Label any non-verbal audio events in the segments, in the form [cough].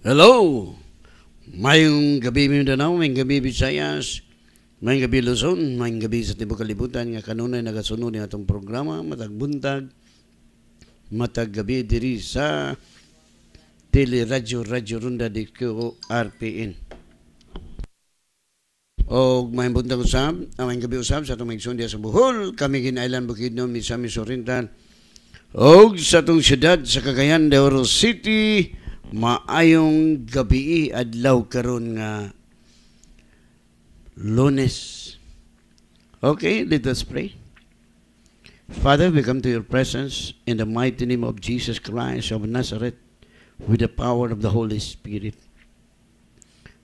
Hello! Mayong gabi Mindanao, mayong gabi Visayas, mayong gabi Luzon, mayong gabi sa Tibok Kalibutan, nga kanunay nagasunod ng atong programa, matag buntag, matag gabi diri sa Tele Radyo Radyo de di QRPN. O mayong buntag usab, ah, mayong gabi usab sa atong magsundi sa Bohol, kami kinailan Bukidnon, Misamis Oriental, o sa atong siyudad sa Cagayan de Oro City, Maayong gabi adlaw karon nga Lunes. Okay, let us pray. Father, we come to your presence in the mighty name of Jesus Christ of Nazareth with the power of the Holy Spirit.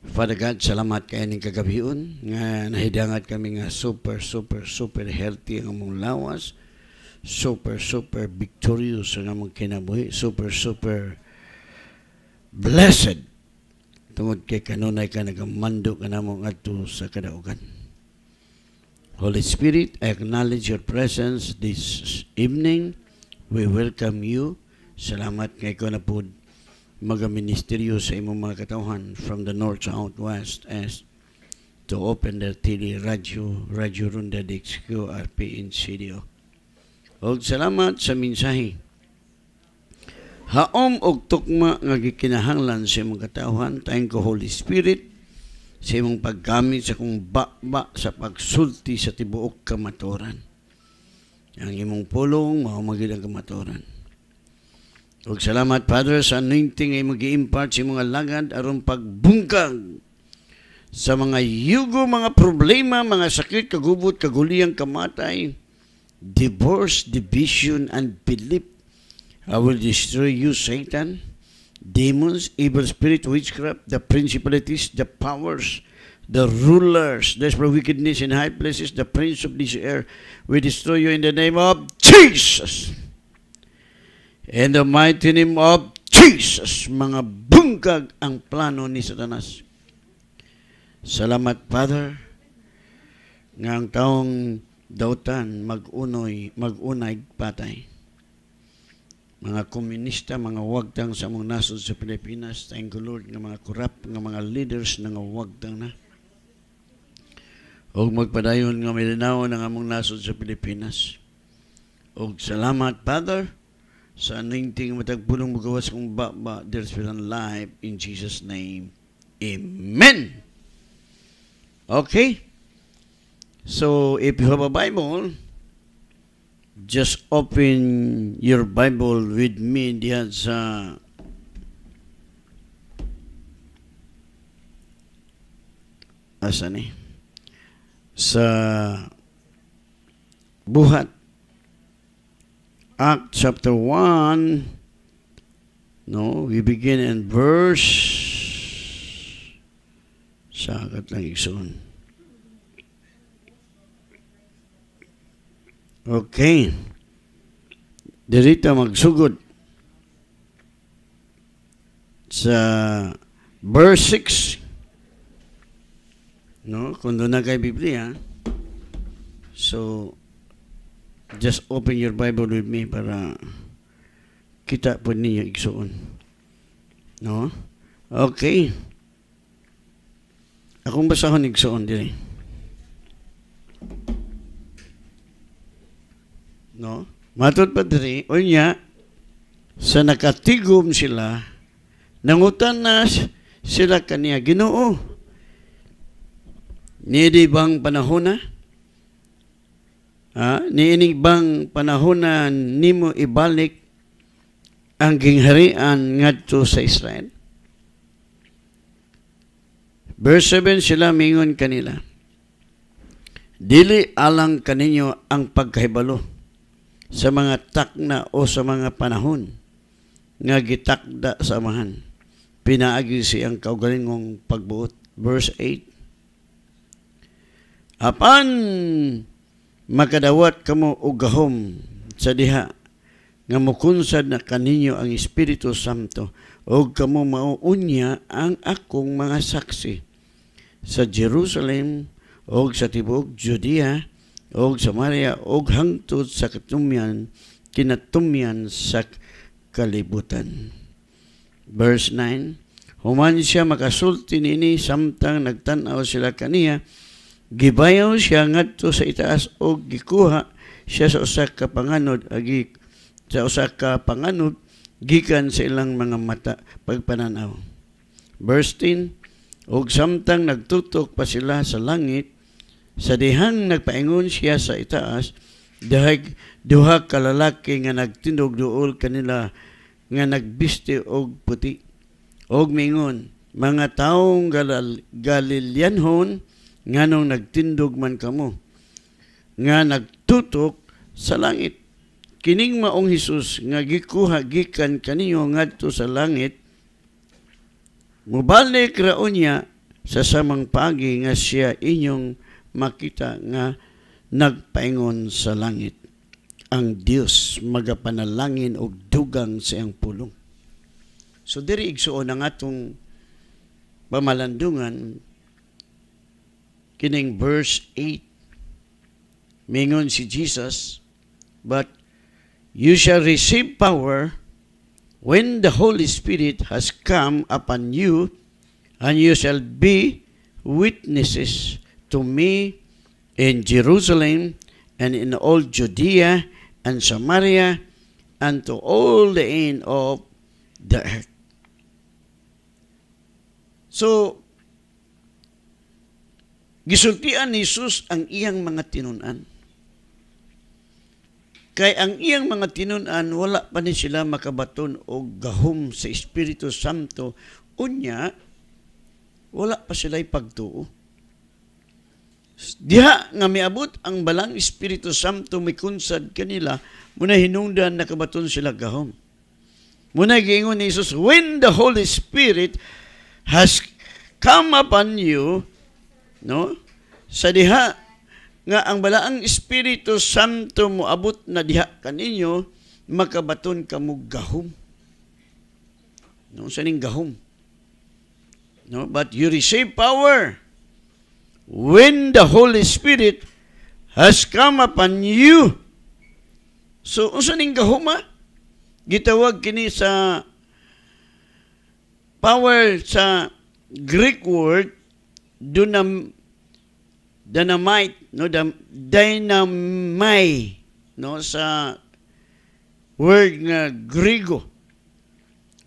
Father God, salamat kay ning kagabion nga nahidangat kami nga super, super, super healthy ang among lawas. Super, super victorious ang among kinabuhi. Super, super Blessed. Tungod kay kanunay ka nagamando ka namong adto sa kadaugan. Holy Spirit, I acknowledge your presence this evening. We welcome you. Salamat kay ko na po magaministeryo sa imong mga katawhan from the north, to south, west, as to open their TV radio, Radio Runda DXQ, in Studio. Og salamat sa mensahe haom og tukma nga gikinahanglan sa imong katawhan tayong ko Holy Spirit sa imong paggamit sa kung ba sa pagsulti sa tibuok kamatoran ang imong pulong mao magid ang kamatoran ug salamat Father sa anointing nga imong gi-impart sa mga lagad aron pagbungkag sa mga yugo mga problema mga sakit kagubot kaguliyang kamatay divorce division and belief I will destroy you, Satan, demons, evil spirit, witchcraft, the principalities, the powers, the rulers, desperate for wickedness in high places, the prince of this air. We destroy you in the name of Jesus. In the mighty name of Jesus, mga bungkag ang plano ni Satanas. Salamat, Father, Ngang taong dautan magunoy, magunay patay. mga komunista, mga wagdang sa mong nasod sa Pilipinas, thank you Lord, nga mga corrupt, ng mga leaders na wagdang na. O magpadayon nga Milinao ng among nasod sa Pilipinas. O salamat, Father, sa nainting matagpulong magawas kong baba, there's been life in Jesus' name. Amen! Okay? So, if you have a Bible, just open your Bible with me diyan sa asa ni eh? sa buhat Act chapter 1 no we begin in verse sagat lang iksoon Okay. Dirita magsugod sa verse 6. No, kung doon na kay Biblia. So, just open your Bible with me para kita po ninyo igsuon. No? Okay. Akong basahon igsuon diri. No? Matod pa diri, o niya, sa nakatigom sila, nangutan na sila kaniya ginoo. Niidi bang panahon na? Ah, niinig bang panahon na nimo ibalik ang gingharian ngadto sa Israel? Verse 7 sila mingon kanila. Dili alang kaninyo ang pagkahibalo sa mga takna o sa mga panahon nga gitakda sa amahan. Pinaagi siyang kaugalingong pagbuot. Verse 8. Apan makadawat kamo og gahom sa diha nga mukunsad na kaninyo ang Espiritu Santo o kamo mauunya ang akong mga saksi sa Jerusalem o sa tibuok Judea og Samaria og hangtod sa katumyan kinatumyan sa kalibutan. Verse 9, Human siya makasulti nini samtang nagtanaw sila kaniya, gibayaw siya ngadto sa itaas og gikuha siya sa usa ka panganod agi sa usa ka panganod gikan sa ilang mga mata pagpananaw. Verse 10, og samtang nagtutok pa sila sa langit, sa dihang nagpaingon siya sa itaas, dahig duha ka lalaki nga nagtindog duol kanila nga nagbiste og puti. Og mingon, mga taong galal, Galilyanhon nganong nagtindog man kamo nga nagtutok sa langit. Kining maong Hesus nga gikuha gikan kaninyo ngadto sa langit mubalik raon niya sa samang pagi nga siya inyong makita nga nagpaingon sa langit ang Dios magapanalangin og dugang sa iyang pulong. So diri igsuon nga tong pamalandungan kining verse 8 mingon si Jesus but you shall receive power when the Holy Spirit has come upon you and you shall be witnesses to me in Jerusalem and in all Judea and Samaria and to all the end of the earth. So, gisultian ni Jesus ang iyang mga tinunan. Kay ang iyang mga tinunan, wala pa ni sila makabaton o gahom sa Espiritu Santo. Unya, wala pa sila'y pagtuo. Diha nga miabot ang balang Espiritu Santo mikunsad kanila, muna hinungdan nakabaton sila gahom. Muna giingon ni Jesus, when the Holy Spirit has come upon you, no? Sa diha nga ang balaang Espiritu Santo moabot na diha kaninyo, makabaton kamo gahom. No, sa ning gahom. No, but you receive power when the Holy Spirit has come upon you. So, unsa gahuma? Gitawag kini sa power sa Greek word dunam dynamite no dam, dynamai no sa word nga Grigo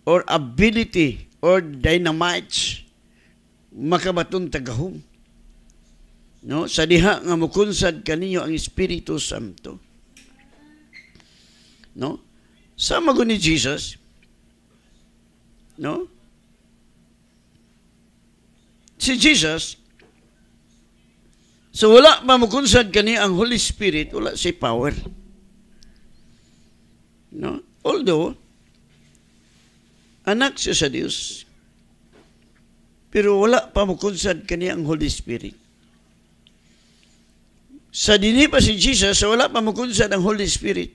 or ability or dynamite makabaton tagahong No, sa diha nga mukunsad kaninyo ang Espiritu Santo. No? Sa mago ni Jesus, no? Si Jesus, so wala pa mukunsad kani ang Holy Spirit, wala si power. No? Although, anak siya sa Dios, pero wala pa mukunsad kani ang Holy Spirit sa dili pa si Jesus, sa wala pa makunsa ng Holy Spirit,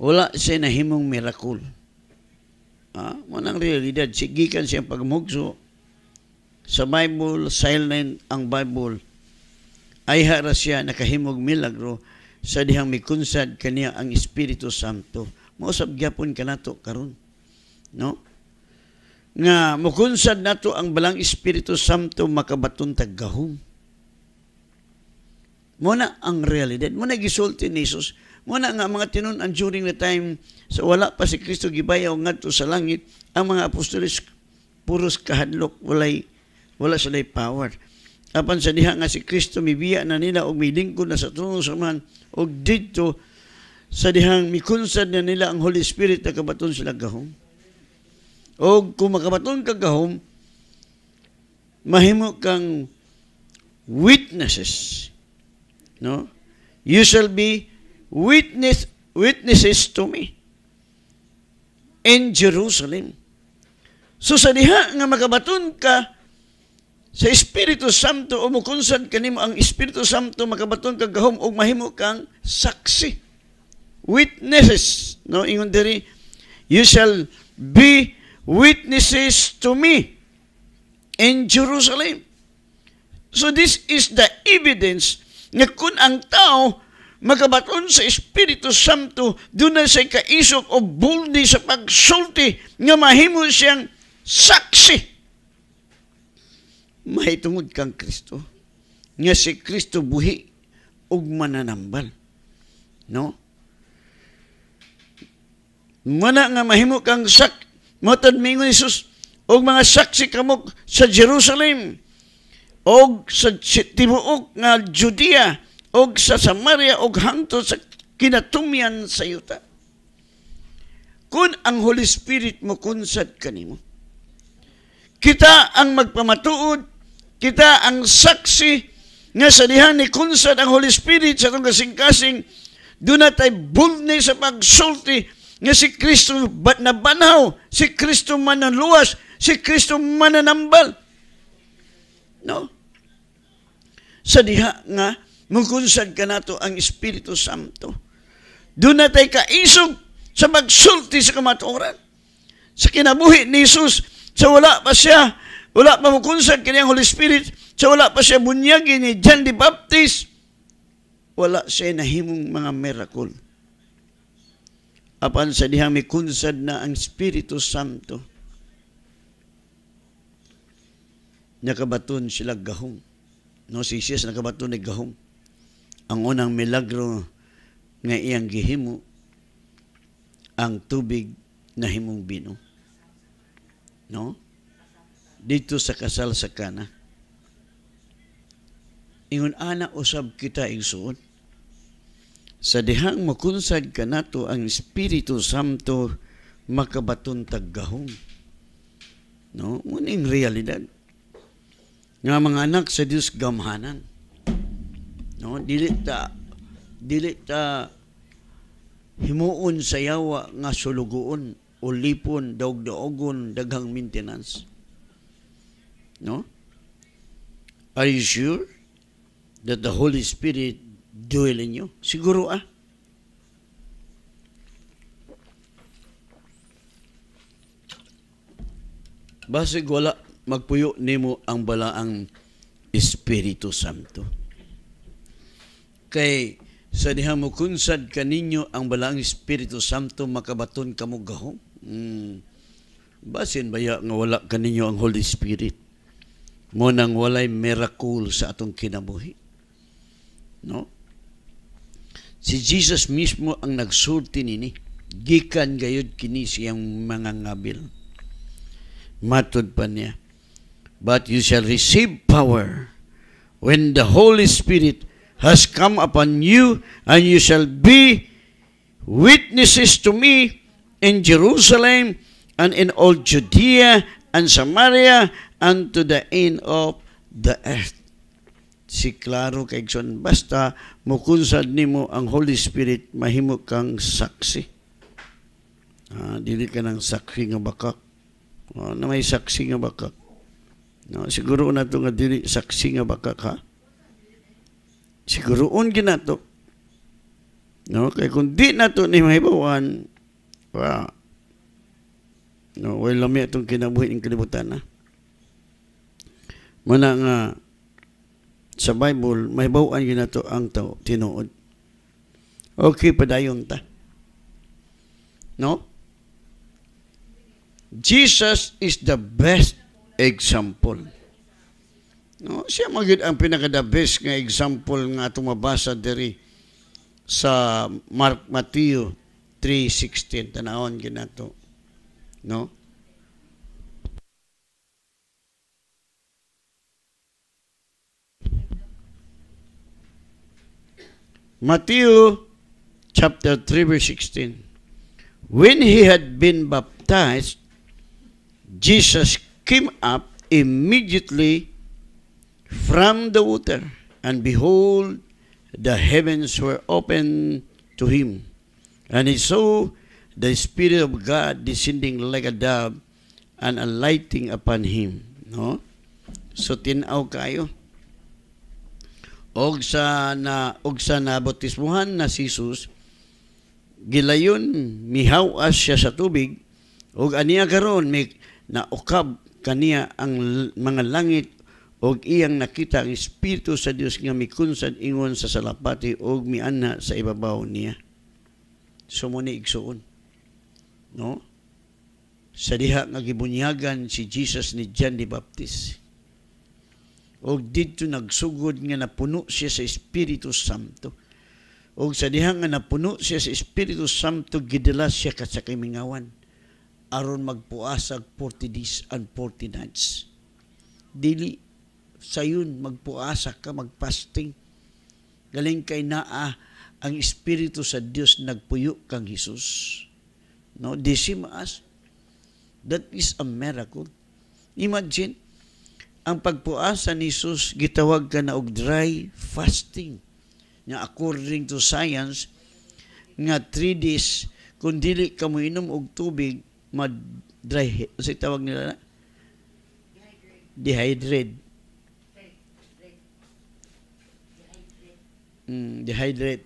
wala siya himong miracle. Ah, manang realidad, sigikan siyang pagmugso sa Bible, silent ang Bible. Ay haras siya nakahimog milagro sa dihang mikunsad kaniya ang Espiritu Santo. Mausap gyapon ka nato karon. No? Nga mukunsad nato ang balang Espiritu Santo makabaton taggahong Muna ang realidad. Muna gisulti ni Jesus. Muna nga mga tinunan during the time sa so wala pa si Kristo gibayaw ngadto sa langit, ang mga apostolis puros kahadlok, walay wala sila power. Apan sa diha nga si Kristo mibiya na nila og milingkod na sa sa man og didto sa dihang mikunsad na nila ang Holy Spirit na kabaton sila gahom. O kung makabaton ka gahom, mahimo kang witnesses No? You shall be witness, witnesses to me in Jerusalem. So sa diha nga makabaton ka sa Espiritu Santo o mukunsan kanimo ang Espiritu Santo makabaton ka gahom og mahimo kang saksi. Witnesses, no ingon diri, you shall be witnesses to me in Jerusalem. So this is the evidence nga kun ang tao magabaton sa Espiritu Santo, doon na siya kaisok o buldi sa pagsulti nga mahimo siyang saksi. Mahitungod kang Kristo. Nga si Kristo buhi ug mananambal. No? Mana nga mahimo kang sak matad mingon Isus og mga saksi kamok sa Jerusalem og sa tibuok nga Judea og sa Samaria og hangtod sa kinatumyan sa yuta. Kun ang Holy Spirit mo kunsad kanimo. Kita ang magpamatuod, kita ang saksi nga sa dihan ni kunsad ang Holy Spirit sa itong kasing-kasing doon na tayo bulne sa pagsulti nga si Kristo na nabanhaw, si Kristo mananluwas, si Kristo mananambal, No? Sa diha nga, mungkunsad ka nato ang Espiritu Santo. Doon na tayo kaisog sa magsulti sa kamatuoran. Sa kinabuhi ni Jesus, sa wala pa siya, wala pa mungkunsad kaniyang Holy Spirit, sa wala pa siya bunyagin ni John the Baptist, wala siya nahimong mga miracle. Apan sa dihang may kunsad na ang Espiritu Santo, nakabaton sila gahong. No, si Jesus nakabaton ni gahong. Ang unang milagro nga iyang gihimo ang tubig na himong bino. No? Dito sa kasal sa kana. Ingon ana usab kita igsuon. Sa dihang makunsad kanato ang Espiritu Santo makabaton tag taggahong. No? Muning realidad nga mga anak sa Dios gamhanan. No, dili ta dili ta himuon sa yawa nga sulugoon o lipon daog-daogon daghang maintenance. No? Are you sure that the Holy Spirit dwell in you? Siguro ah. Basig wala magpuyo nimo ang balaang Espiritu Santo. Kay sa diha mo kunsad kaninyo ang balaang Espiritu Santo makabaton kamo gahom. Mm. Basin baya nga wala kaninyo ang Holy Spirit. Mo nang walay miracle sa atong kinabuhi. No? Si Jesus mismo ang nagsulti nini. Gikan gayud kini siyang mga ngabil. Matod pa niya But you shall receive power when the Holy Spirit has come upon you, and you shall be witnesses to me in Jerusalem and in all Judea and Samaria and to the end of the earth. Si Claro kay Ikson, basta mukunsad nimo ang Holy Spirit, mahimo kang saksi. Ah, dili ka ng saksi nga bakak. Ah, na may saksi nga bakak. No, siguro na ito nga diri saksi nga baka ka. Siguro on ginato. No, kay kung di na ito ni mahibawan, wa, no, way lami itong kinabuhi ng kalibutan na. Muna nga, sa Bible, mahibawan ginato ang tao, tinuod. Okay, padayon ta. No? Jesus is the best example. No, siya magid ang pinaka-the best nga example nga tumabasa mabasa diri sa Mark Matthew 3:16 tanawon ginato. No? Matthew chapter 3 verse 16. When he had been baptized, Jesus came up immediately from the water, and behold, the heavens were open to him. And he saw the Spirit of God descending like a dove and alighting upon him. No? So, tinaw kayo. Og sa na, og sa nabotismuhan na si Jesus, gilayon mihaw as siya sa tubig, og aniya karon may naukab kaniya ang mga langit og iyang nakita ang espiritu sa Dios nga mikunsad ingon sa salapati og miana sa ibabaw niya. So ni igsuon. No? Sa diha nga gibunyagan si Jesus ni John the Baptist. Og didto nagsugod nga napuno siya sa Espiritu Santo. Og sa diha nga napuno siya sa Espiritu Santo gidala siya ka sa kimingawan aron magpuasag 40 days and 40 nights. Dili sayon magpuasa ka magfasting. Galing kay naa ang espiritu sa Dios nagpuyo kang Hesus. No, disimaas. That is a miracle. Imagine ang pagpuasa ni Hesus gitawag ka na og dry fasting. Nga according to science nga 3 days kung dili ka mo inom og tubig ma-dry, ano si tawag nila na? Dehydrate. Mm, dehydrate.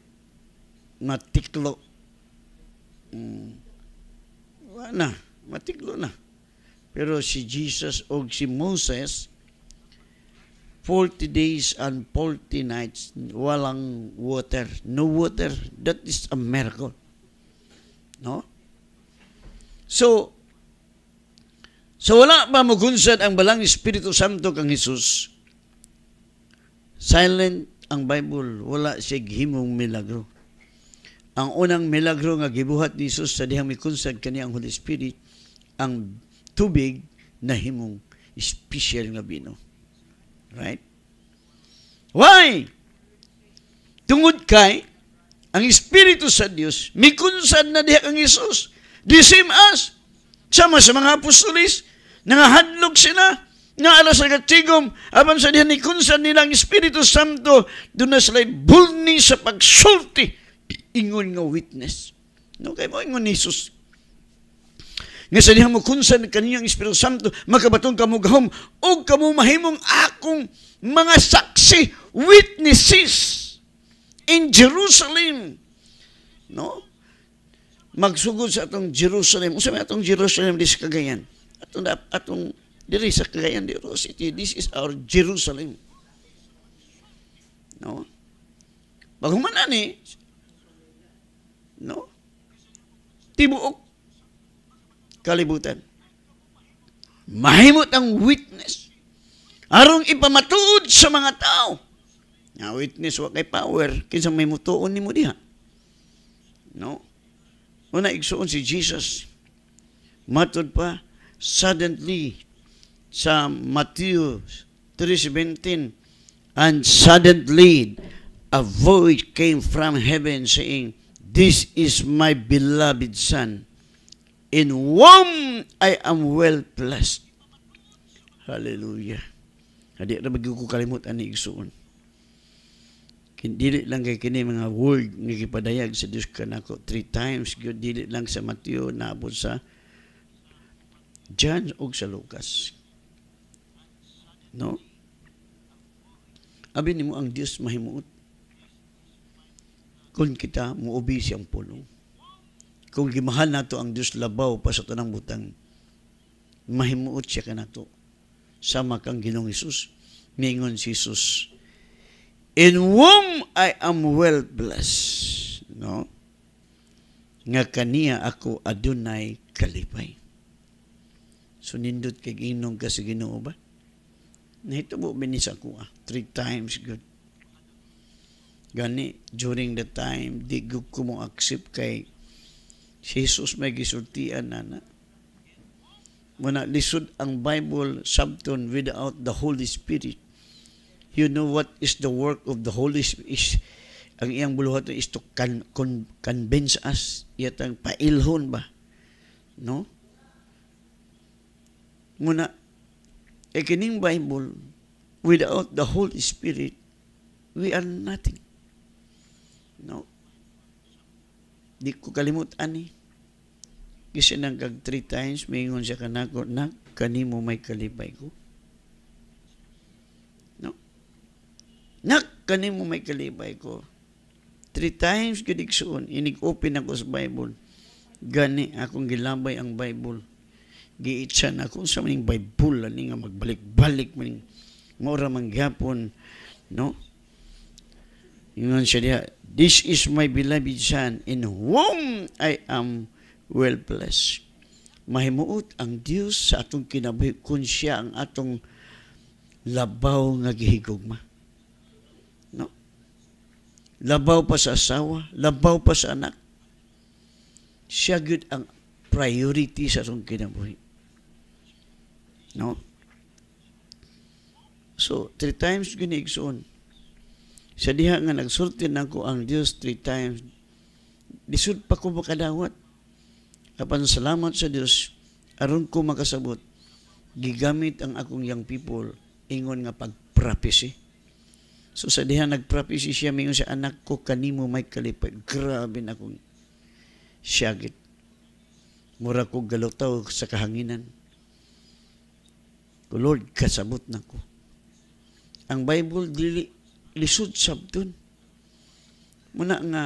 Matiklo. Mm. Wala Matiklo na. Pero si Jesus o si Moses, 40 days and 40 nights, walang water. No water. That is a miracle. No? So, so wala pa mugunsad ang balang Espiritu Santo kang Hesus. Silent ang Bible, wala siya himong milagro. Ang unang milagro nga gibuhat ni Hesus sa dihang mikunsad kaniya ang Holy Spirit, ang tubig na himong special nga bino. Right? Why? Tungod kay ang Espiritu sa Dios, mikunsad na diha kang Hesus The same as, sama sa mga apostolis, nangahadlog sila, nga alas sa katigom, aban sa dihan ni kunsan nilang Espiritu Santo, doon na sila bulni sa pagsulti, ingon nga witness. No, kay mo ingon ni Jesus. Nga sa dihan mo kunsan kaniyang Espiritu Santo, makabatong kamo gahom, o kamo mahimong akong mga saksi, witnesses in Jerusalem. No? magsugod sa atong Jerusalem. Unsa may atong Jerusalem di sa Atong atong diri sa Cagayan di Oro City. This is our Jerusalem. No? Paghuman ani no? Tibuok kalibutan. Mahimot ang witness. Arong ipamatuod sa mga tao. Nga witness wa kay power kinsa may mutuon mo diha. No? Una igsuon si Jesus. Matod pa, suddenly, sa Matthew 3.17, And suddenly, a voice came from heaven saying, This is my beloved Son, in whom I am well blessed. Hallelujah. Hindi na magiging kalimutan ni Igsuon dili lang kay kini mga word nga gipadayag sa Dios kanako three times gyud dili lang sa Mateo naabot sa John ug sa Lucas no abi nimo ang Dios mahimuot kung kita muubi siyang pulong kung gimahal nato ang Dios labaw pa sa tanang butang mahimuot siya kanato sama kang Ginoong Hesus mingon si Jesus in whom I am well blessed. No? Nga kaniya ako adunay kalipay. So nindot kay Ginong kasi Ginoo ba? Nahitubo binis ako ah. Three times good. Gani, during the time, di ko mo accept kay Jesus may gisultian na na. Muna lisod ang Bible sabton without the Holy Spirit you know what is the work of the Holy Spirit is ang iyang buluhatan is to con, con, convince us yet ang pailhon ba no muna e kining Bible without the Holy Spirit we are nothing no di ko kalimutan ni eh. kasi nang three times mingon siya kanako na kanimo may kalibay ko kanimo may kalibay ko. Three times ko digsoon, inig-open ako sa Bible. Gani akong gilabay ang Bible. Giitsan ako sa maning Bible, ani nga magbalik-balik, maning mora man gihapon, no? Yun siya diha, This is my beloved Son, in whom I am well blessed. Mahimuot ang Dios sa atong kinabuhi kun siya ang atong labaw nga gihigugma. Labaw pa sa asawa, labaw pa sa anak. Siya good ang priority sa itong kinabuhi. No? So, three times giniigsoon. Sa diha nga nagsulti na ko ang Dios three times, disud pa ko makadawat. Apan salamat sa Dios aron ko makasabot gigamit ang akong young people ingon nga pagprapisi. So sa diha nagprophecy siya mayon sa anak ko kanimo may kalipay. Grabe na kong siyagit. Mura ko galutaw sa kahanginan. Ko Lord, kasabot na ko. Ang Bible dili lisod sab dun. Muna nga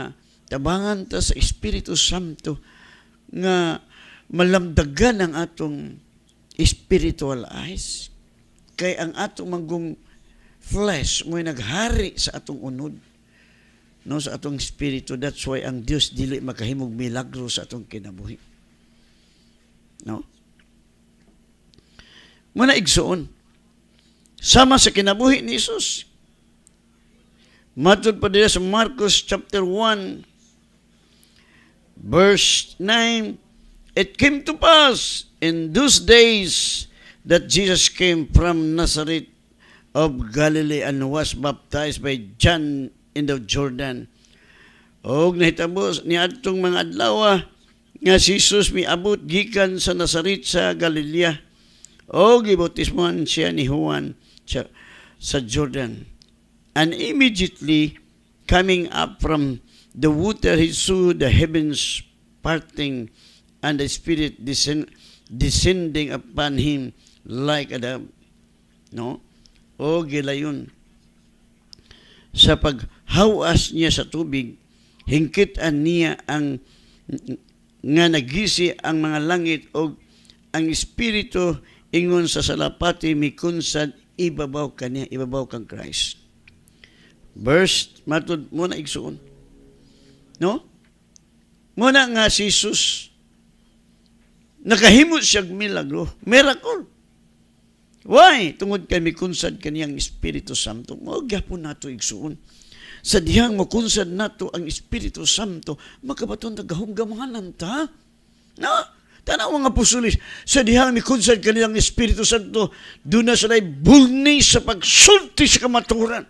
tabangan ta sa Espiritu Santo nga malamdagan ang atong spiritual eyes kay ang atong manggong flesh mo'y naghari sa atong unod no sa atong espiritu that's why ang Dios dili makahimog milagro sa atong kinabuhi no muna igsoon, sama sa kinabuhi ni Isus matud pa diya sa Marcos chapter 1 verse 9 it came to pass in those days that Jesus came from Nazareth of Galilee and was baptized by John in the Jordan. Og nahitabos ni adtong mga adlaw ah, nga si Jesus miabot gikan sa Nazaret sa Galilea og gibotismohan siya ni Juan sa, sa Jordan. And immediately coming up from the water he saw the heavens parting and the spirit descend, descending upon him like a dove. No? o gilayon. Sa paghawas niya sa tubig, hingkitan niya ang nga nagisi ang mga langit o ang espiritu ingon sa salapati mikunsad ibabaw kaniya ibabaw kang Christ. Verse matud muna na igsuon. No? Muna nga si Jesus nakahimot siya milagro, miracle. Why? Tungod kay mikunsad kaniyang Espiritu Santo, magapon nato igsuon. Sa dihang makunsad nato ang Espiritu Santo, makabaton tagahunggamahanan ta. No? Tanaw mga pusulis, sa dihang mikunsad kaniyang Espiritu Santo, doon na sila bulni sa pagsulti sa kamaturan.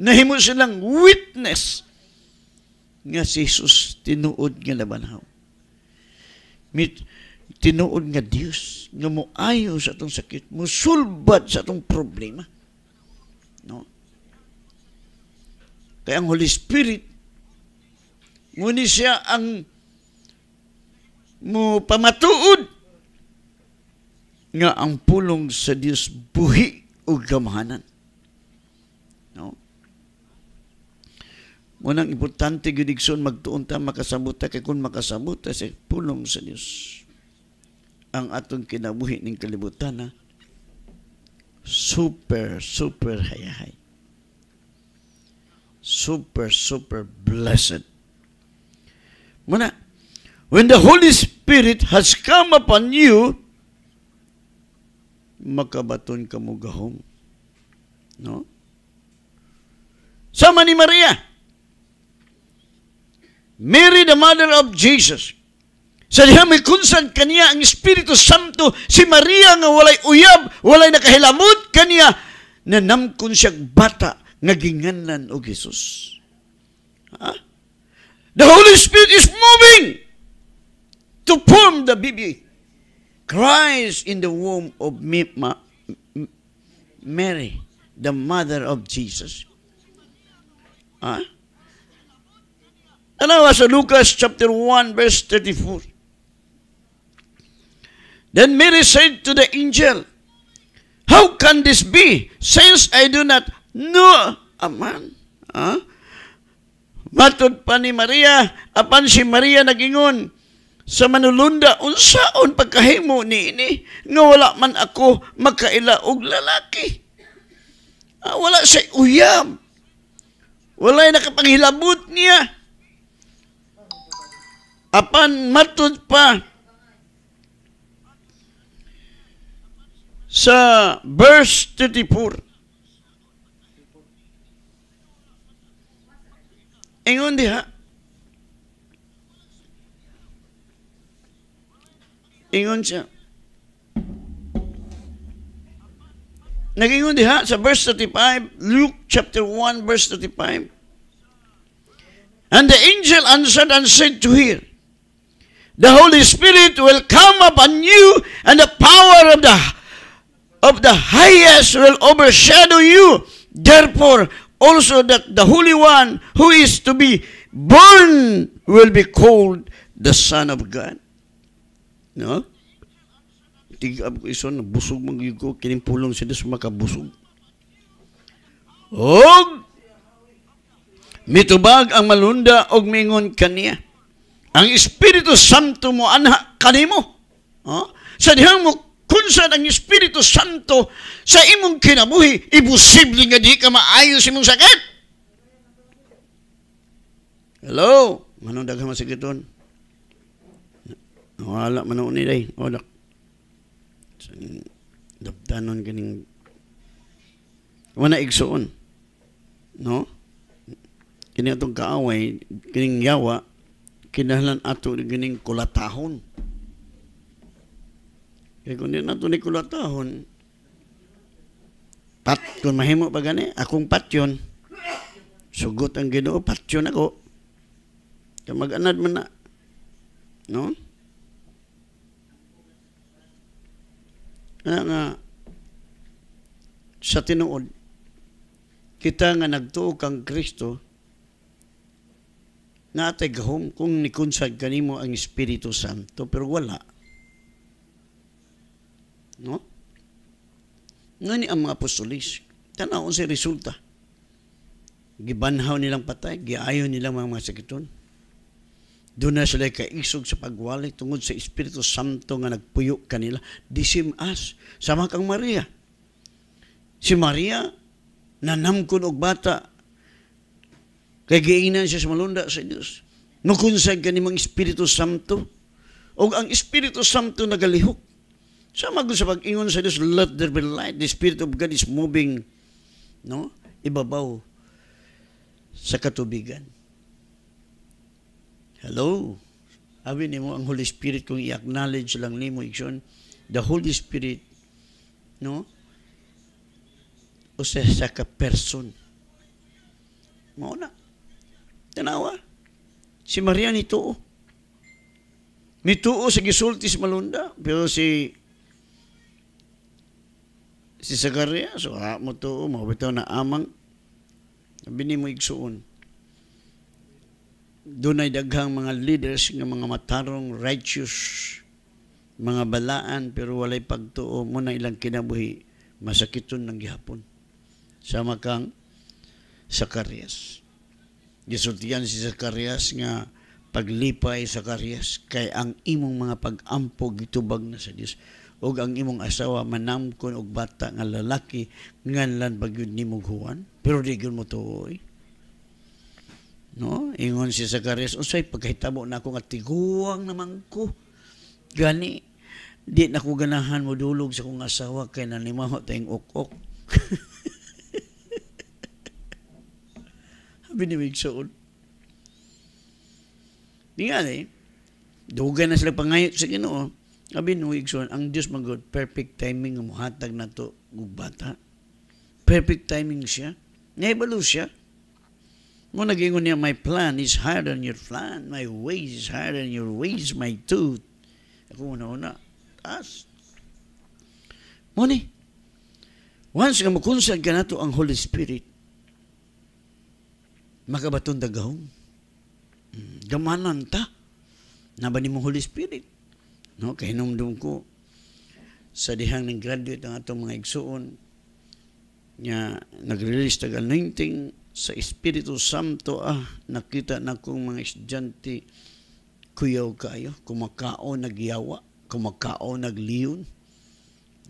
Nahimo silang witness nga si Jesus tinuod nga labanaw. Mit, tinuod nga Dios nga moayo sa atong sakit, mosulbad sa atong problema. No? Kaya ang Holy Spirit, ngunit siya ang mo pamatuod nga ang pulong sa Dios buhi o gamahanan. No? Munang importante gyud igsoon magtuon ta makasabot ta kay kun makasabot ta sa pulong sa Dios ang atong kinabuhi ning kalibutan na super super hayahay super super blessed muna when the holy spirit has come upon you makabaton ka mo gahom no sama ni Maria Mary the mother of Jesus sa diha may kunsan kaniya ang Espiritu Santo, si Maria nga walay uyab, walay nakahilamot kaniya, nanamkon siya bata nga ginganlan og Jesus. Ha? The Holy Spirit is moving to form the baby. Christ in the womb of Mary, the mother of Jesus. Ha? Tanawa sa Lucas chapter 1 verse 34. Then Mary said to the angel, How can this be, since I do not know a man? Huh? Ah? Matod pa ni Maria, apan si Maria nagingon, sa manulunda unsaon pagkahimo niini, ini nga wala man ako makaila og lalaki. Ah, wala sa uyam. Wala Walay nakapanghilabot niya. Apan matod pa sa verse 34. Ingon diha. Ingon siya. Nagingon diha sa verse 35, Luke chapter 1 verse 35. And the angel answered and said to her, The Holy Spirit will come upon you, and the power of the of the highest will overshadow you. Therefore, also that the Holy One who is to be born will be called the Son of God. No? Tigab ko ison, busog magigo, kinimpulong siya sa makabusog. Og, mitubag ang malunda og mingon kaniya. Ang Espiritu Santo mo, anha kanimo. Oh? Sa dihang mo kunsan ang Espiritu Santo sa imong kinabuhi, imposible nga di ka maayo imong sakit. Hello? Anong daghang masakiton? Wala man ni day. Wala. Dabdanon ganing wala igsuon. No? Kini atong kaaway, kining yawa, kinahlan ato ganing kulatahon. Kaya kung di na ito ni kulatahon, pat, kung mahimo pa gani, akong patyon, sugot ang ginoo, patyon ako. Kaya mag-anad man na. No? Nga nga, sa tinuod, kita nga nagtuo kang Kristo, nga atay gahom kung nikonsag kanimo ang Espiritu Santo, pero wala No? Ngani ang mga apostolis, tanaw sa resulta. Gibanhaw nilang patay, giayon nilang mga masakiton. Doon na sila kaisog sa pagwali tungod sa Espiritu Santo nga nagpuyo kanila. Disim as, sama kang Maria. Si Maria, nanamkon og bata, kay giinan siya sa malunda sa Dios. Nukunsag ka ni Espiritu Santo, o ang Espiritu Santo nagalihok sa maglo sa pag-ingon sa Dios, let there be light. The Spirit of God is moving, no? Ibabaw sa katubigan. Hello? Abi nimo ang Holy Spirit kung i-acknowledge lang nimo igsoon, the Holy Spirit, no? O sa sa person. Mauna. Tanawa. Si Maria nituo. Nituo sa gisultis sa Malunda, pero si si Zacharias, so ha mo to, oh, mo bitaw na amang, bini mo igsuon. Doon ay daghang mga leaders ng mga matarong righteous mga balaan pero walay pagtuo mo na ilang kinabuhi masakiton ng gihapon sama kang Sakarias gisultian si Sakarias nga paglipay Sakarias kay ang imong mga pag-ampo gitubag na sa Dios ug ang imong asawa manamkon og bata nga lalaki nganlan bagyud nimo huwan pero di gyud mo tuoy no ingon si Zacarias unsay pagkahitabo nako nga tiguang naman ko gani di na ko ganahan mo dulog sa kong asawa kay nanimaho tayong ok-ok [laughs] ni suod di nga eh dugay na sila pangayot sa Ginoo Abi no igsoon, ang Diyos magod, perfect timing mo hatag na to ug bata. Perfect timing siya. Naibalo siya. Mo naging niya, my plan is higher than your plan. My ways is higher than your ways. My tooth. Ako una-una. Taas. Mo Once nga mukunsag ka nato ang Holy Spirit, makabaton dagahong. Hmm, gamanan ta. Naba ni mong Holy Spirit. No, kay hinumdum ko sa dihang nang graduate ang atong mga igsuon nga nag-release tagal 19 sa Espiritu Santo ah nakita na kong mga estudyante kuyaw kayo kumakao nagyawa kumakao nagliyon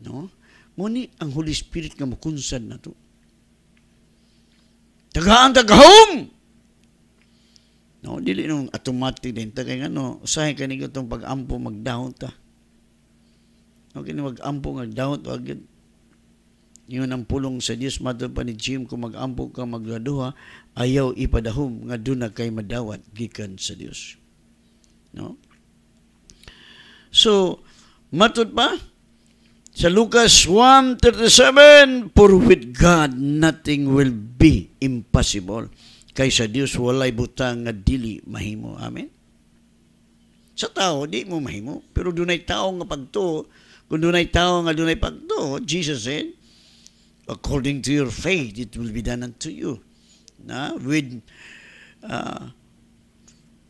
no Muni ang Holy Spirit nga makunsad na to. Tagaan tagahom! No, dili nung automatic din ta kay ngano, usahay kani tong pag-ampo mag-down ta. No kini mag-ampo nga down wag yun. Yun ang pulong sa Dios matod pa ni Jim kung mag-ampo ka magladuha, ayaw ipadahom nga duna kay madawat gikan sa Dios. No? So, matod pa sa Lucas 1:37, for with God nothing will be impossible. Kay sa Dios walay butang nga dili mahimo. Amen. Sa tao di mo mahimo, pero dunay tao nga pagtuo, kun dunay tao nga dunay pagtuo, Jesus said, according to your faith it will be done unto you. Na with uh,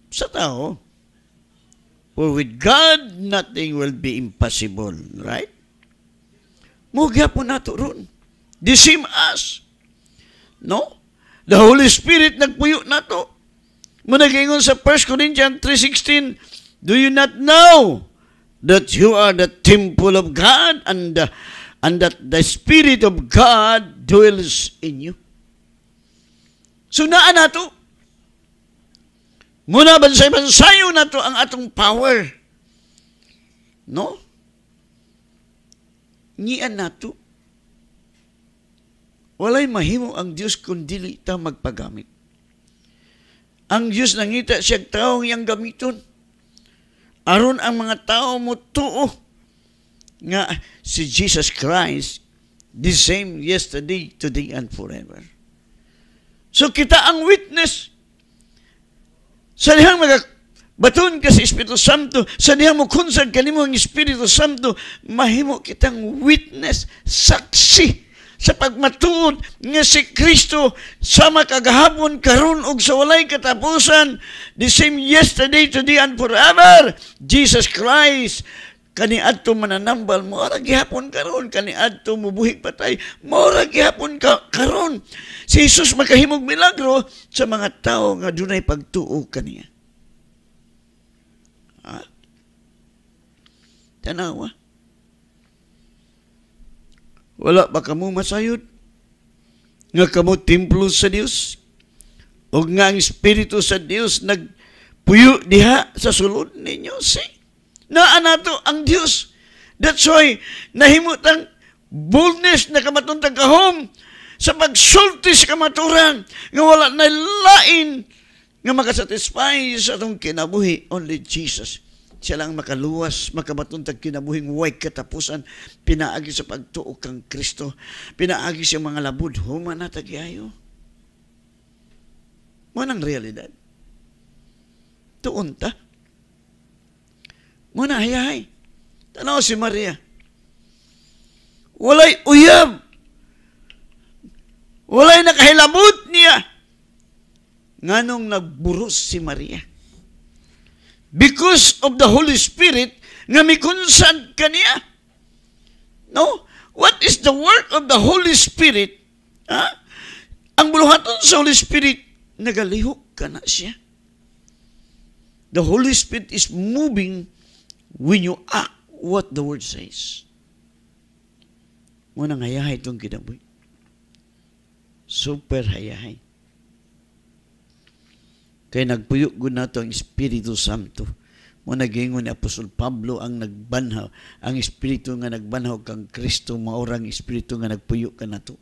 sa tao, For with God, nothing will be impossible. Right? Mugya po nato ron. The same as. No? The Holy Spirit nagpuyo na to. Managingon sa 1 Corinthians 3.16, Do you not know that you are the temple of God and, the, and that the Spirit of God dwells in you? Sunaan na to. Muna bansay-bansayo na to ang atong power. No? Nian na to. Walay mahimo ang Dios kun dili ta magpagamit. Ang Dios nangita siya taong iyang gamiton. Aron ang mga tao mo tuo nga si Jesus Christ the same yesterday, today, and forever. So kita ang witness. Sa lihang magbaton baton ka sa Espiritu Santo, sa lihang mo kunsag kanimo ang Espiritu Santo, mahimo kitang witness, saksi sa pagmatuod nga si Kristo sama kagahapon karon og sa walay katapusan the same yesterday today and forever Jesus Christ kani adto mananambal mo ra gihapon karon kani adto mubuhi patay mo ra gihapon ka karon si Hesus makahimog milagro sa mga tao nga dunay pagtuo kaniya ah. tanawa wala ba kamo masayod? Nga kamu templo sa Dios? ug nga ang Espiritu sa Dios nagpuyo diha sa sulod ninyo? Si, naa nato ang Dios. That's why nahimutang boldness na kamatuntang kahom sa pagsulti sa kamaturan nga wala na lain nga makasatisfy sa atong kinabuhi. Only Jesus siya lang makaluwas, makabaton tag kinabuhing way katapusan, pinaagi sa pagtuo kang Kristo, pinaagi sa mga labud, human na tagyayo. Mo realidad. Tuon ta. Mo hayahay. Tanaw si Maria. Walay uyab. Walay nakahilabot niya. Nganong nagburos si Maria because of the Holy Spirit nga mikunsad kaniya. No? What is the work of the Holy Spirit? Ha? Ang buluhaton sa Holy Spirit, nagalihok ka na siya. The Holy Spirit is moving when you act what the Word says. Muna nga yahay itong kinaboy. Super hayahay. Kaya nagpuyo gud nato ang Espiritu Santo. Mo nagingon ni Apostol Pablo ang nagbanhaw, ang Espiritu nga nagbanhaw kang Kristo maorang Espiritu nga nagpuyo kanato.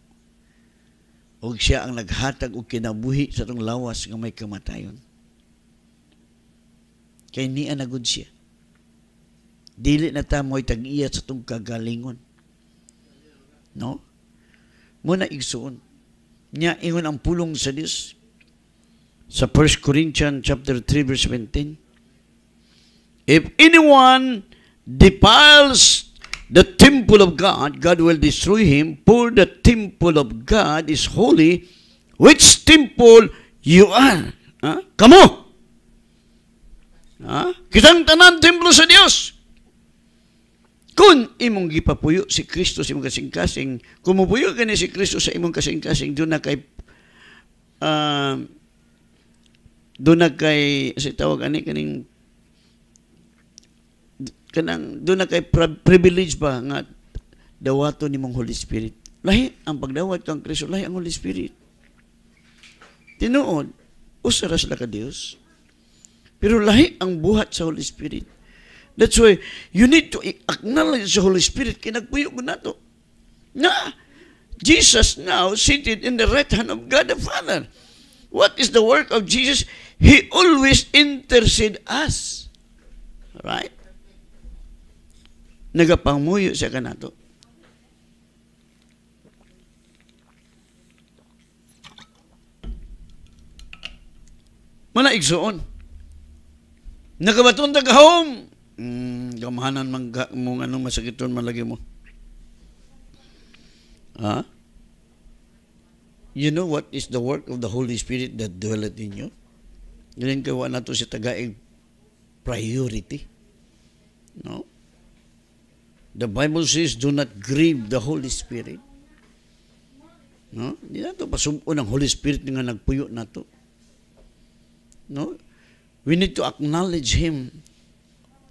Og siya ang naghatag og kinabuhi sa tong lawas nga may kamatayon. Kay ni na gud siya. Dili na ta mo'y tag-iya sa tong kagalingon. No? Muna igsoon. Niya ingon ang pulong sa Dios sa 1 Corinthians chapter 3 verse 17. If anyone defiles the temple of God, God will destroy him, for the temple of God is holy, which temple you are. Ha? Kamo! Ha? Kitang tanan templo sa Dios. kun imong gipapuyo si Kristo sa imong kasing-kasing, kumupuyo ka ni si Kristo sa imong kasing-kasing, doon na kay uh, doon kay si tawag ani kaning kanang doon na kay privilege ba nga dawato ni mong Holy Spirit. Lahi ang pagdawat kang Kristo, lahi ang Holy Spirit. Tinuod, usara sila ka Dios. Pero lahi ang buhat sa Holy Spirit. That's why you need to acknowledge the Holy Spirit kinagpuyo na to. Na Jesus now seated in the right hand of God the Father. What is the work of Jesus? He always intercede us. Right? Nagapangmuyo siya ka nato. Muna igsoon. Nakabaton ta kahom. Mm, gamahanan man ga, mong anong masakiton man lagi mo. Ha? Huh? You know what is the work of the Holy Spirit that dwelleth in you? Ganyan kayo na to si tagaing priority. No? The Bible says, do not grieve the Holy Spirit. No? Hindi na ito pasumpo ng Holy Spirit nga nagpuyo na to. No? We need to acknowledge Him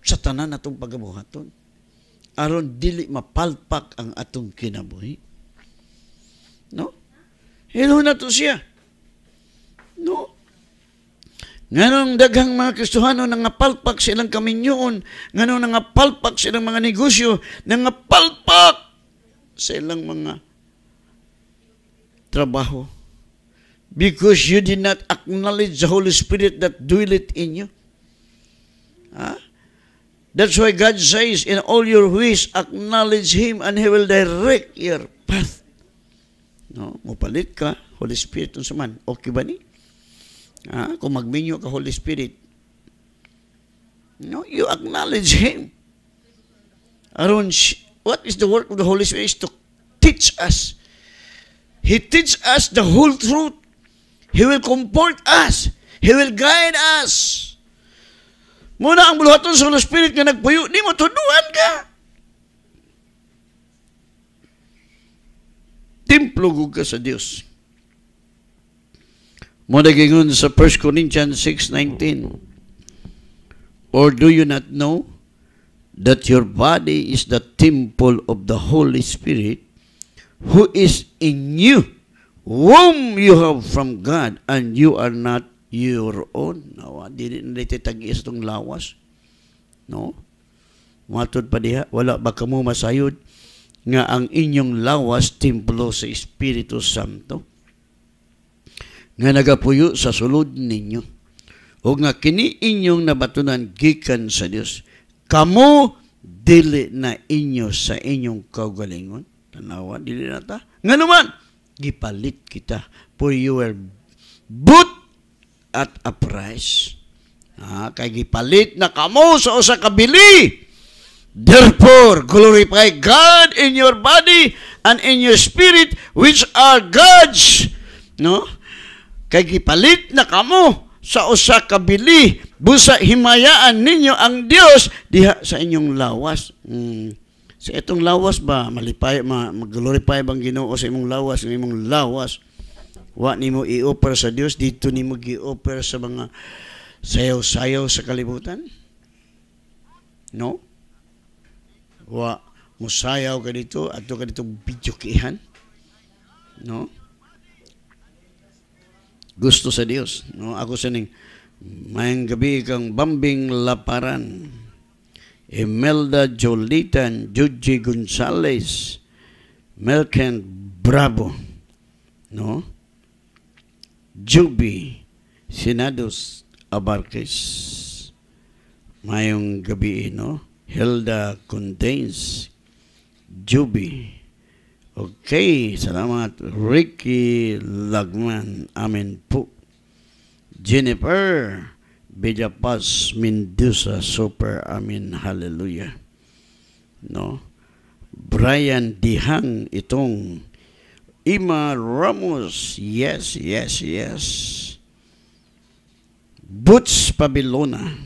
sa tanan atong pagabuhaton. Aron dili mapalpak ang atong kinabuhi. No? Hello na to siya. No? Nganong daghang mga Kristohano nangapalpak silang kaminyoon, nganong nangapalpak silang mga negosyo, nangapalpak silang mga trabaho. Because you did not acknowledge the Holy Spirit that dwelleth in you. Ha? Huh? That's why God says, in all your ways, acknowledge Him and He will direct your path. No, mupalit ka, Holy Spirit, unsaman. Okay ba ni? Ah, kung magminyo ka Holy Spirit, no, you acknowledge Him. Aron, what is the work of the Holy Spirit? Is to teach us. He teach us the whole truth. He will comfort us. He will guide us. Muna ang buluhaton sa Holy Spirit nga nagpuyo, di mo tuduan ka. Templo ka sa Dios. Mo nagingon sa 1 Corinthians 6.19 Or do you not know that your body is the temple of the Holy Spirit who is in you, whom you have from God, and you are not your own. Nawa, dili na dito iis itong lawas. No? Matod pa diha, wala ba kamo masayod nga ang inyong lawas, templo sa Espiritu Santo? nga nagapuyo sa sulod ninyo. O nga kini inyong nabatunan gikan sa Dios, kamo dili na inyo sa inyong kaugalingon. Tanawa, dili na ta. Nga gipalit kita for your boot at a price. Ah, kay gipalit na kamo sa usa ka bili. Therefore, glorify God in your body and in your spirit, which are God's. No? kay gipalit na kamo sa usa ka bili busa himayaan ninyo ang Dios diha sa inyong lawas mm. sa itong lawas ba malipay ma, mag-glorify bang Ginoo sa imong lawas sa imong lawas wa nimo i-offer sa Dios dito nimo gi-offer sa mga sayaw-sayaw sa kalibutan no wa musayaw ka dito adto ka dito video no gusto sa Dios. No, ako sa ning mayang gabi kang Bambing Laparan, Imelda Jolitan, Juji Gonzales, Melken Bravo, no? Juby Sinados Abarques. Mayong gabi, no? Hilda Contains, Juby, Okay, salamat. Ricky Lagman. Amen po. Jennifer Villapaz Mendoza. Super. Amen. Hallelujah. No? Brian Dihang itong Ima Ramos. Yes, yes, yes. Boots Pabilona.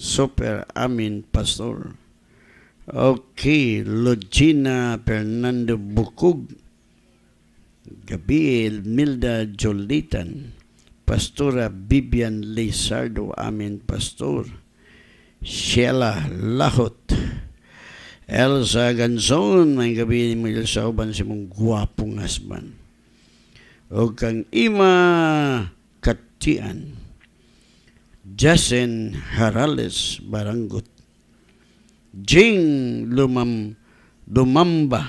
Super. Amin, Pastor. Okay, Logina Fernando Bukug, Gabriel Milda Jolitan, Pastora Bibian Lizardo, amin pastor, Sheila Lahot, Elsa Ganzon, ang gabi ni Miguel Sauban, si mong guwapong asman. O kang ima katian, Jason Harales Barangot, Jing Lumam, Dumamba.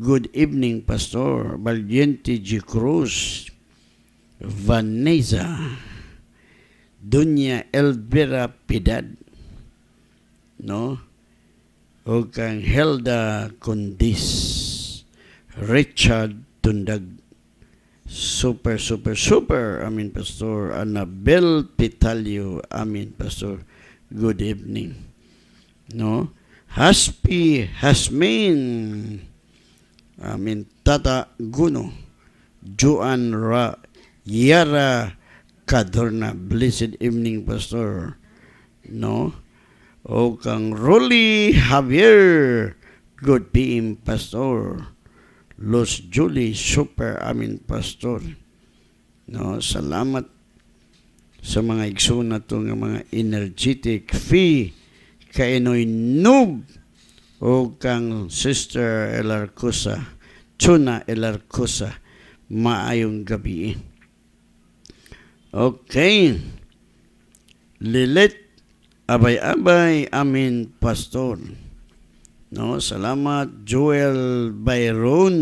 Good evening, Pastor Valiente G. Cruz, Vanessa, Dunya Elvira Pidad, no? O kang Helda Condis, Richard Tundag, super, super, super, amin, Pastor, Annabel Pitalio, amin, Pastor, good evening no haspi hasmin amin tata guno juan ra yara kadorna blessed evening pastor no o kang Rolly Javier good PM pastor Los Julie super amin pastor no salamat sa mga igsoon to nga mga energetic fee kainoy noob o kang Sister Elarcusa, Tuna Elarcusa, maayong gabi. Okay. Lilit abay-abay amin pastor. No, salamat Joel Byron.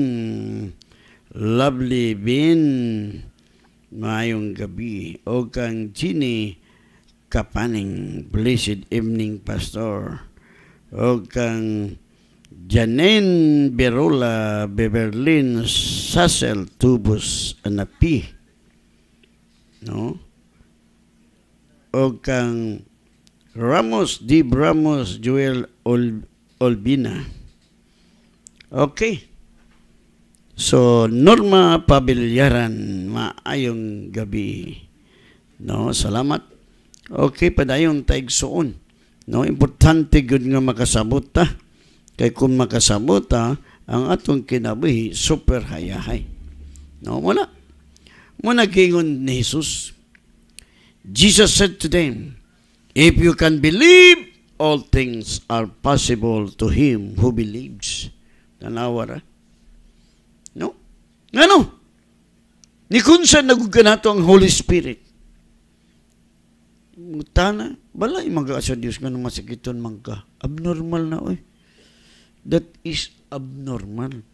Lovely Bean. Maayong gabi. O kang Ginny kapaning blessed evening pastor o kang Janine Berula Beverlin Sassel Tubus Anapi no o kang Ramos D. Ramos Joel Ol Olbina okay So, Norma Pabilyaran, maayong gabi. No, salamat. Okay, padayon taig suon. No, importante gud nga makasabot ta. Ah. Kay kung makasabot ta, ah, ang atong kinabuhi super hayahay. No, muna. Muna gingon ni Jesus. Jesus said to them, If you can believe, all things are possible to him who believes. Tanawa ra. No? Ngano? Ni kunsa nagugkanato ang Holy Spirit? Tana, bala mga sa Dios nga masakiton man ka. Abnormal na oy. That is abnormal.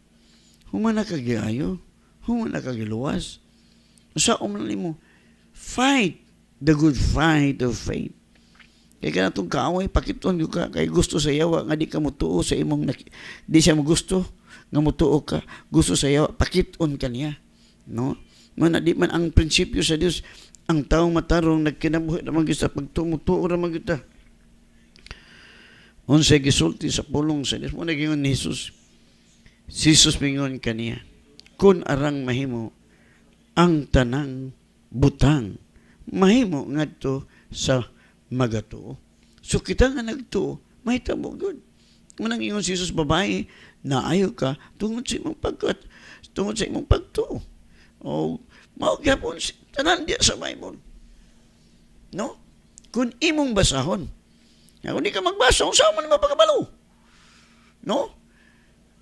Humana ka giayo, humana ka giluwas. Sa umlan mo, fight the good fight of faith. Kaya ka natong kaaway, pakiton ko ka, kay gusto sa yawa, nga di ka mutuo sa imong, di siya mo gusto, nga mutuo ka, gusto sa yawa, pakiton ka niya. No? Muna, di man ang prinsipyo sa Dios ang taong matarong nagkinabuhi naman kita pagtumutuo naman kita unsay gisulti sa pulong sa Dios mo nagingon ni Jesus si Jesus mingon kaniya kun arang mahimo ang tanang butang mahimo ngadto sa magatuo so kita nga nagtuo mahitabo gud manang ingon si Jesus babae naayo ka tungod sa imong pagkat tungod sa imong pagtuo o oh, mao gyapon tanan diya sa Bible. No? Kun imong basahon. Nga kung di ka magbasa, kung saan mo naman pagkabalo. No?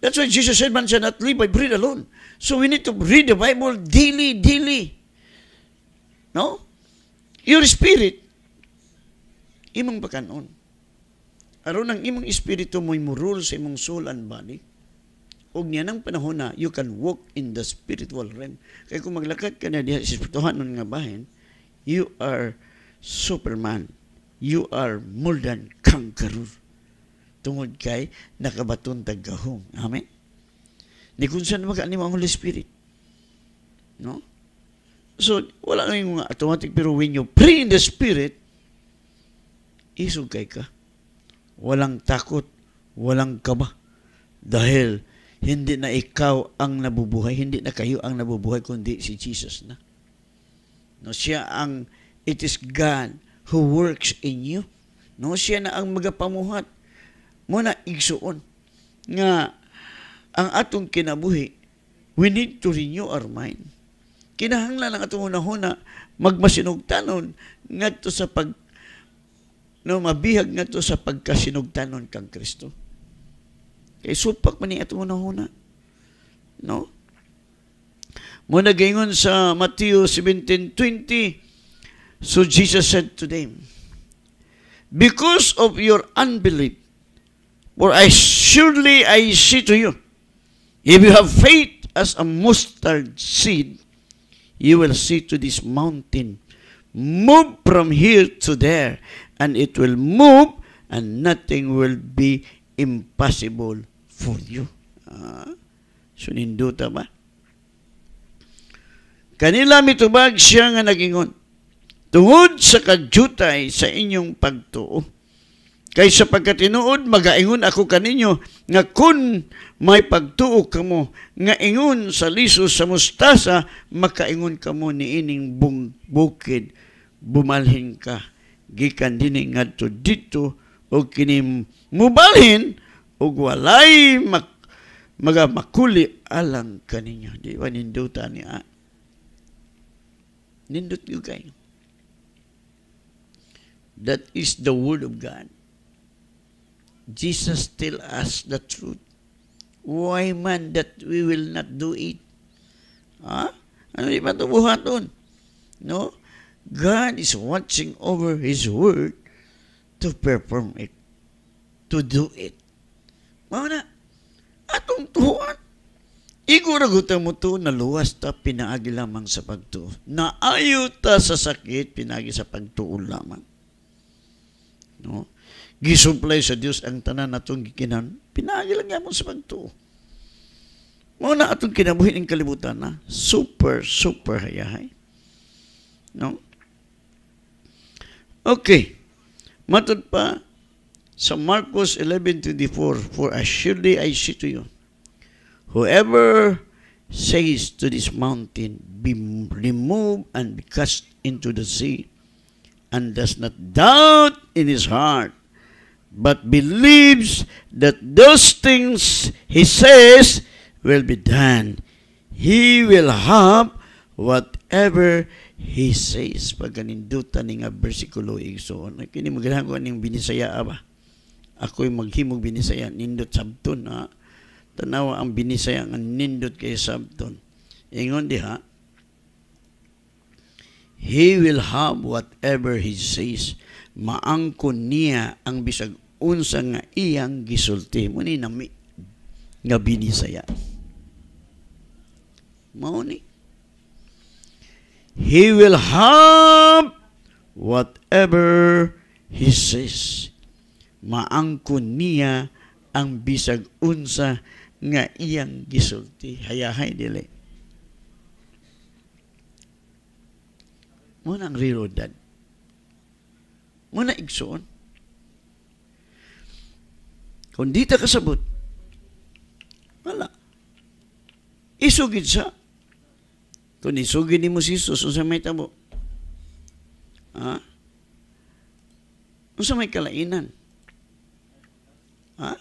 That's why Jesus said, man shall not live by bread alone. So we need to read the Bible daily, daily. No? Your spirit, imong pagkanon. Aron ang imong espiritu mo'y murul sa imong soul and body og niya ng panahon na you can walk in the spiritual realm. Kaya kung maglakad ka na diha sa espirituhan ng nga bahin, you are Superman. You are more than conqueror. Tungod kay nakabaton taggahong. Amen? Ni kung saan makaanimo ang Holy Spirit. No? So, wala na yung automatic, pero when you pray in the Spirit, isugay ka. Walang takot, walang kaba. Dahil hindi na ikaw ang nabubuhay, hindi na kayo ang nabubuhay, kundi si Jesus na. No, siya ang, it is God who works in you. No, siya na ang magapamuhat. Muna, igsuon. Nga, ang atong kinabuhi, we need to renew our mind. Kinahanglan ang atong una-una magmasinugtanon ngadto sa pag no mabihag ngadto sa pagkasinugtanon kang Kristo. Kay supak man ni ato huna No? Muna gingon sa Matthew 17:20, So Jesus said to them, Because of your unbelief, for I surely I say to you, if you have faith as a mustard seed, you will see to this mountain, Move from here to there, and it will move, and nothing will be impossible portfolyo. Ah, suninduta ba? Kanila mitubag siya nga nagingon, tungod sa kagjutay sa inyong pagtuo. Kaysa pagkatinuod, magaingon ako kaninyo nga kun may pagtuo kamo nga ingon sa liso sa mustasa, makaingon kamo ni ining bung, bukid. Bumalhin ka gikan dining ngadto dito o kini mubalhin ug walay mak mga makuli alang kaninyo. Di ba ninduta niya? Nindut niyo kayo. That is the Word of God. Jesus tell us the truth. Why man that we will not do it? Ha? Ano di ba ito buhaton? No? God is watching over His Word to perform it, to do it. Mao na, atong tuwan. Iguragot mo to, naluwas ta, pinaagi lamang sa pagtuo. Naayo ta sa sakit, pinaagi sa pagtuo lamang. No? Gisuplay sa Dios ang tanan natong gikinan, pinaagi lang mo sa pagtuo. Mao na atong kinabuhi ng kalibutan na super, super hayahay. No? Okay. Matod pa, sa Marcos 11.24, For assuredly I say to you, whoever says to this mountain, Be removed and be cast into the sea, and does not doubt in his heart, but believes that those things he says will be done. He will have whatever he says. Pag ganindutan nga versikulo igsoon. Eh, ano, kini maganahan ko binisaya ba? ako'y maghimog binisaya nindot sabton ha tanawa ang binisaya nga nindot kay sabton ingon diha he will have whatever he says maangkon niya ang bisag unsa nga iyang gisulti mo ni nami nga binisaya mao ni he will have whatever he says maangkon niya ang bisag unsa nga iyang gisulti. Hayahay dili. Muna ang rirodan. Muna igsoon. Kung di ta kasabot, wala. Isugid sa. Kung isugid ni mo si Jesus, unsa may tabo? Ha? Unsa may kalainan? Ha?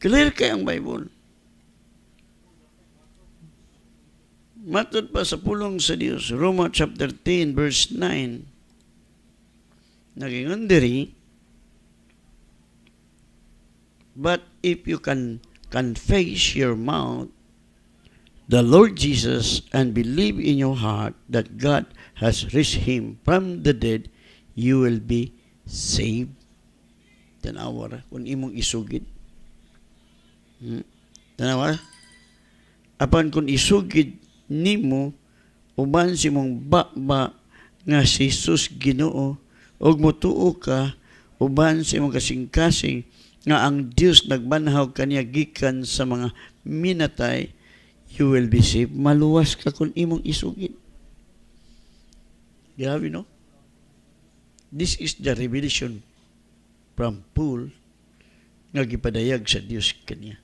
Clear kay ang Bible. Matod pa sa pulong sa Dios, Roma chapter 10 verse 9. Naging diri, But if you can confess your mouth the Lord Jesus and believe in your heart that God has raised him from the dead, you will be saved. Tanawa ra. Kung imong isugid. Hmm? Tanawa Apan kun isugid nimo, uban si mong ba nga si Jesus ginoo, og motuo ka, uban sa imong kasing-kasing nga ang Dios nagbanhaw kaniya gikan sa mga minatay you will be saved maluwas ka kun imong isugid grabe no this is the revelation from pool nga gipadayag sa Dios kaniya.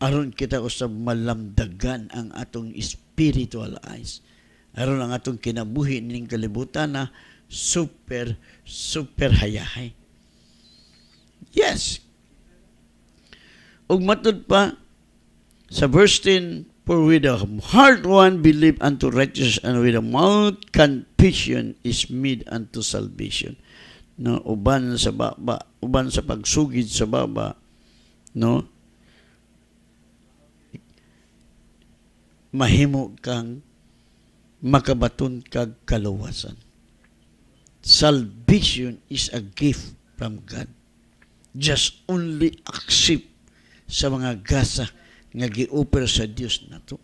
Aron kita usab malamdagan ang atong spiritual eyes. Aron ang atong kinabuhi ning kalibutan na super super hayahay. Yes. Ug matud pa sa verse 10 For with a heart one believe unto righteousness, and with a mouth confession is made unto salvation no uban sa baba uban sa pagsugid sa baba no mahimo kang makabaton kag kaluwasan salvation is a gift from God just only accept sa mga gasa nga gi-offer sa Dios nato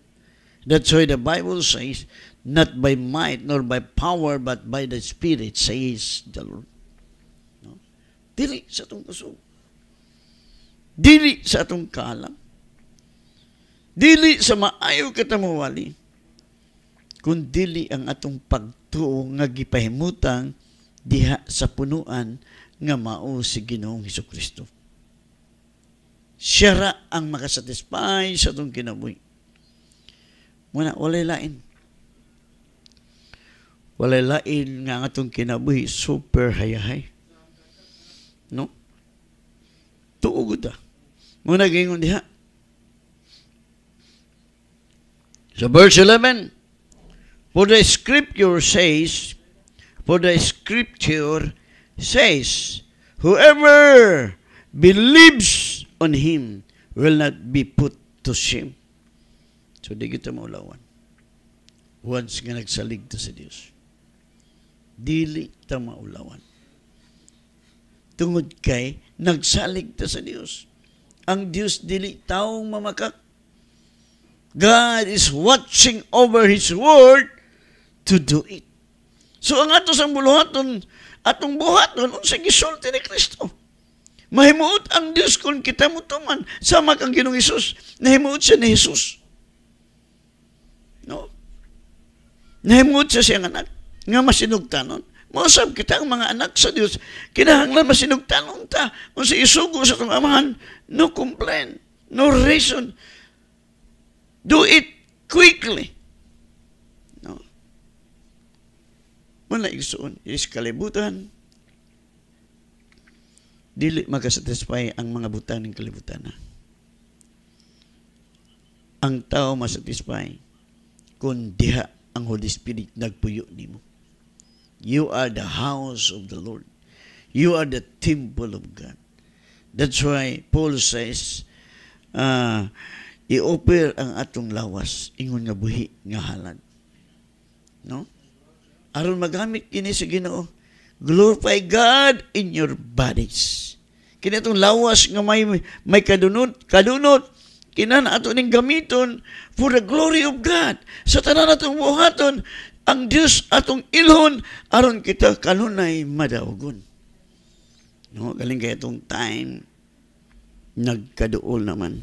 that's why the bible says not by might nor by power but by the spirit says the Lord Dili sa atong kusog. Dili sa atong kalam. Dili sa maayo katamawali. Kung dili ang atong pagtuo nga gipahimutang diha sa punuan nga mao si Ginoong Hesus Kristo. Siya ra ang makasatisfy sa atong kinabuhi. Muna, walay lain. Walay lain nga atong kinabuhi, super hayahay. No? Tuugod ta. Ah. Muna gingon diha. So verse 11, For the scripture says, For the scripture says, Whoever believes on Him will not be put to shame. So di kita maulawan. Once nga nagsalig ta sa Dios. Dili ta maulawan tungod kay nagsalig ta sa Dios. Ang Dios dili taong mamakak. God is watching over His word to do it. So ang ato sang buluhaton, atong buhaton, unsa gisulti ni Kristo. Mahimuot ang Dios kon kita mo tuman. Sama kang ginong Hesus, Nahimuot siya ni Hesus. No? Nahimuot siya siyang anak. Nga masinugtanon. Mosab kita ang mga anak sa Dios. Kinahanglan masinugtanon ta. Kung sa isugo sa kong amahan, no complain, no reason. Do it quickly. No. Muna igsoon, is kalibutan. Dili makasatisfy ang mga butan ng kalibutan. Ha? Ang tao masatisfy kung diha ang Holy Spirit nagpuyo nimo. You are the house of the Lord. You are the temple of God. That's why Paul says, uh, i-offer ang atong lawas, ingon nga buhi, nga halad. No? Aron magamit kini sa Ginoo, glorify God in your bodies. Kini atong lawas nga may may kadunot, kadunot kinan ato ning gamiton for the glory of God. Sa tanan atong buhaton, ang Dios atong ilhon aron kita kanunay madaugon. No, galing kay itong time nagkaduol naman.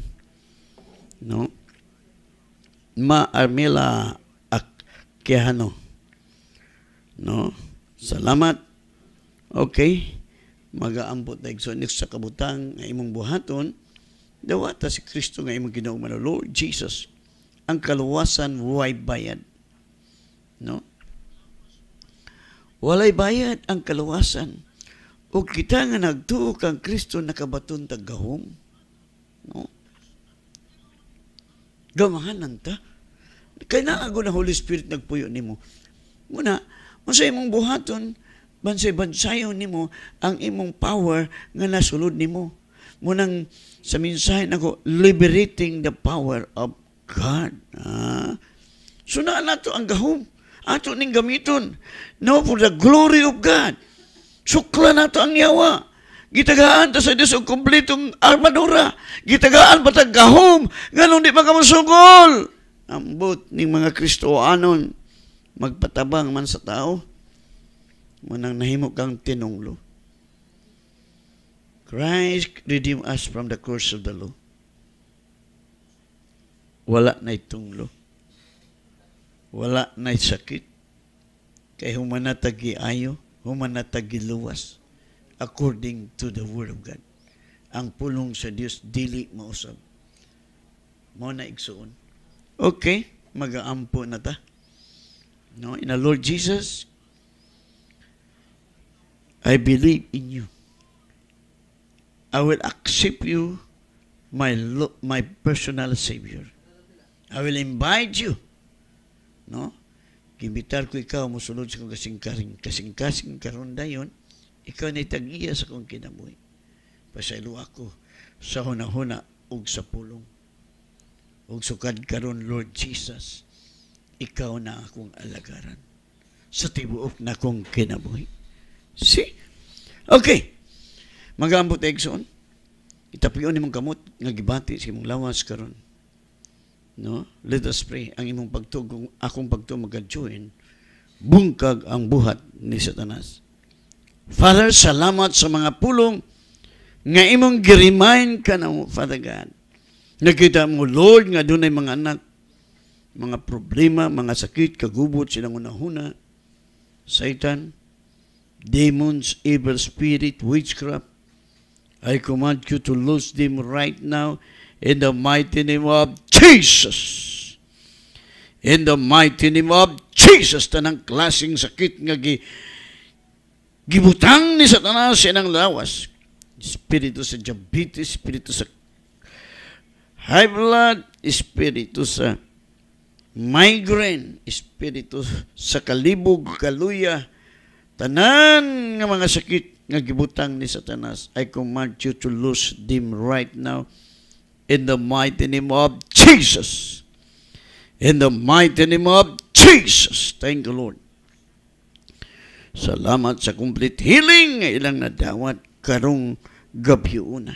No? Ma Maarmila akyahano. No? Salamat. Okay. Magaambot na igsonik sa kabutang nga imong buhaton. Dawata si Kristo nga imong ginaong Lord Jesus. Ang kaluwasan way bayad. No? Walay bayad ang kaluwasan. O kita nga nagtuo kang Kristo nakabaton taggahom. No? Gamahanan ta. Kaya na na Holy Spirit nagpuyo nimo. Muna, masay imong buhaton, bansay-bansayon nimo ang imong power nga nasulod nimo. Munang sa minsay nako liberating the power of God. Ah. So na to ang gahom ato ning gamiton. No, for the glory of God. Sukla nato ang yawa. Gitagaan ta sa Dios og kompletong armadura. Gitagaan patag gahom nganong di makamusugol. Ambot ning mga Kristoanon magpatabang man sa tao. Manang nahimo kang tinunglo. Christ redeem us from the curse of the law. Wala na itong law wala na'y sakit. Kay humanatag ayo, humanatag luwas, according to the Word of God. Ang pulong sa Dios dili mausab. mo na igsuon. Okay, magaampo na ta. No, in the Lord Jesus, I believe in you. I will accept you, my, my personal Savior. I will invite you no? Gimitar ko ikaw, musulod sa kong kasing-kasing, kasing-kasing karon dayon, ikaw na itagiya sa kong kinabuhi. Pasaylo ako sa hunahuna ug sa pulong. Ug sukad karon Lord Jesus, ikaw na akong alagaran sa tibuok na kong kinabuhi. See? Okay. Magambot egson. Itapiyon ni mong kamot nga gibati sa mong lawas karon No? Let us pray. Ang imong pagtugong, akong pagtugong magadyoin, bungkag ang buhat ni Satanas. Father, salamat sa mga pulong nga imong giremind ka na mo, oh, Father God. Nakita mo, Lord, nga dunay mga anak, mga problema, mga sakit, kagubot, silang unahuna, Satan, demons, evil spirit, witchcraft. I command you to lose them right now In the mighty name of Jesus. In the mighty name of Jesus. Tanang klaseng sakit nga gi, gibutang ni Satanas inang lawas. Espiritu sa diabetes, espiritu sa high blood, espiritu sa migraine, espiritu sa kalibog, kaluya, tanan nga mga sakit nga gibutang ni Satanas, I command you to lose them right now In the mighty name of Jesus. In the mighty name of Jesus. Thank you, Lord. Salamat sa complete healing nga ilang nadawat karong gabi una.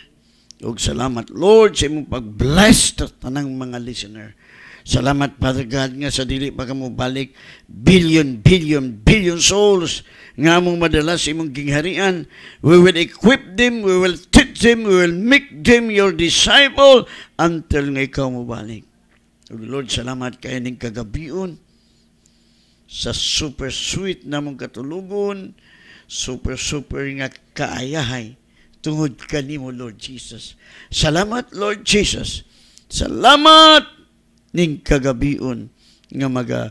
Ug salamat, Lord, sa imong pag-bless tanang mga listener. Salamat, Father God, nga sa dili pa ka balik billion, billion, billion souls nga mong madalas imong gingharian. We will equip them, we will them, we will make them your disciple until nga ikaw mabalik. O Lord, salamat kayo ng kagabion sa super sweet na mong katulugon, super super nga kaayahay tungod kanimo Lord Jesus. Salamat Lord Jesus. Salamat ning kagabion nga maga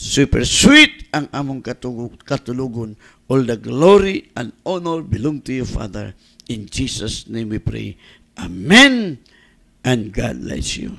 super sweet ang among katulugon. All the glory and honor belong to you, Father. In Jesus' name we pray. Amen. And God bless you.